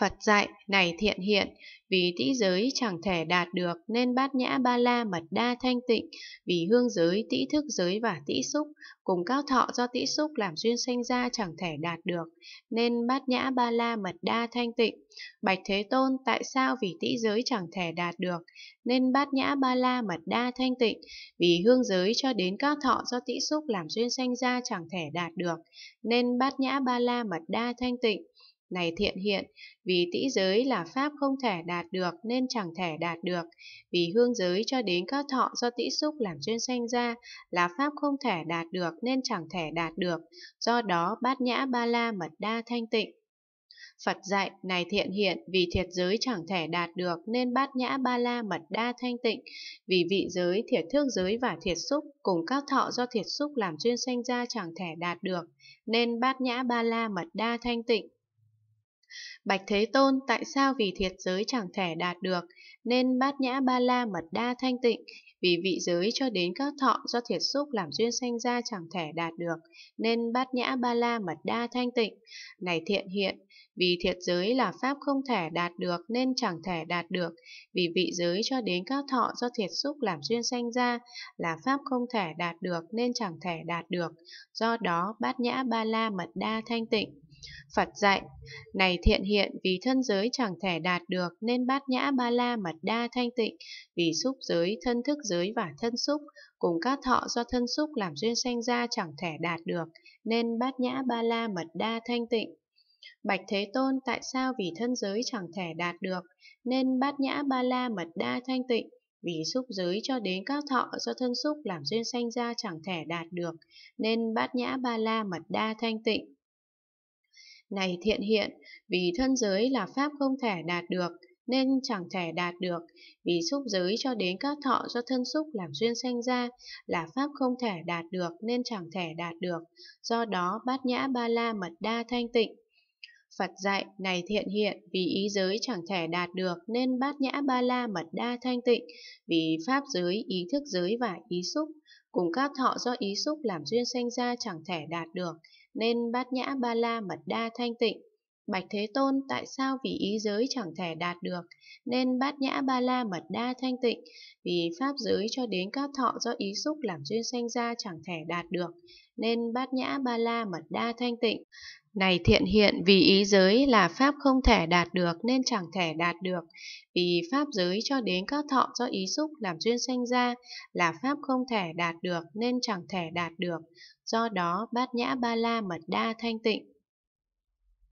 Phật dạy, này thiện hiện, vì tĩ giới chẳng thể đạt được nên bát nhã ba la mật đa thanh tịnh, vì hương giới, tĩ thức giới và tĩ xúc, cùng cao thọ do tĩ xúc làm duyên sanh ra chẳng thể đạt được, nên bát nhã ba la mật đa thanh tịnh. Bạch Thế Tôn, tại sao vì tĩ giới chẳng thể đạt được, nên bát nhã ba la mật đa thanh tịnh, vì hương giới cho đến cao thọ do tĩ xúc làm duyên sanh ra chẳng thể đạt được, nên bát nhã ba la mật đa thanh tịnh này thiện hiện, vì tỷ giới là pháp không thể đạt được nên chẳng thể đạt được, vì hương giới cho đến các thọ do tỷ xúc làm chuyên sanh ra là pháp không thể đạt được nên chẳng thể đạt được, do đó bát nhã ba la mật đa thanh tịnh. Phật dạy, này thiện hiện, vì thiệt giới chẳng thể đạt được nên bát nhã ba la mật đa thanh tịnh, vì vị giới, thiệt thước giới và thiệt xúc cùng các thọ do thiệt xúc làm chuyên sanh ra chẳng thể đạt được, nên bát nhã ba la mật đa thanh tịnh. Bạch Thế Tôn tại sao vì thiệt giới chẳng thể đạt được, nên bát nhã ba la mật đa thanh tịnh, vì vị giới cho đến các thọ do thiệt xúc làm duyên sanh ra chẳng thể đạt được, nên bát nhã ba la mật đa thanh tịnh. Này thiện hiện, vì thiệt giới là pháp không thể đạt được nên chẳng thể đạt được, vì vị giới cho đến các thọ do thiệt xúc làm duyên sanh ra là pháp không thể đạt được nên chẳng thể đạt được, do đó bát nhã ba la mật đa thanh tịnh. Phật dạy, này thiện hiện vì thân giới chẳng thể đạt được nên bát nhã ba la mật đa thanh tịnh, vì xúc giới, thân thức giới và thân xúc, cùng các thọ do thân xúc làm duyên sanh ra chẳng thể đạt được nên bát nhã ba la mật đa thanh tịnh. Bạch Thế Tôn tại sao vì thân giới chẳng thể đạt được nên bát nhã ba la mật đa thanh tịnh, vì xúc giới cho đến các thọ do thân xúc làm duyên sanh ra chẳng thể đạt được nên bát nhã ba la mật đa thanh tịnh. Này thiện hiện, vì thân giới là pháp không thể đạt được, nên chẳng thể đạt được, vì xúc giới cho đến các thọ do thân xúc làm duyên sanh ra là pháp không thể đạt được nên chẳng thể đạt được, do đó bát nhã ba la mật đa thanh tịnh. Phật dạy này thiện hiện vì ý giới chẳng thể đạt được nên bát nhã ba la mật đa thanh tịnh, vì pháp giới, ý thức giới và ý xúc Cùng các thọ do ý xúc làm duyên sanh ra chẳng thể đạt được, nên bát nhã ba la mật đa thanh tịnh. Bạch Thế Tôn tại sao vì ý giới chẳng thể đạt được, nên bát nhã ba la mật đa thanh tịnh, vì pháp giới cho đến các thọ do ý xúc làm duyên sanh ra chẳng thể đạt được, nên bát nhã ba la mật đa thanh tịnh. Này thiện hiện vì ý giới là pháp không thể đạt được nên chẳng thể đạt được, vì pháp giới cho đến các thọ do ý xúc làm duyên sanh ra là pháp không thể đạt được nên chẳng thể đạt được, do đó bát nhã ba la mật đa thanh tịnh.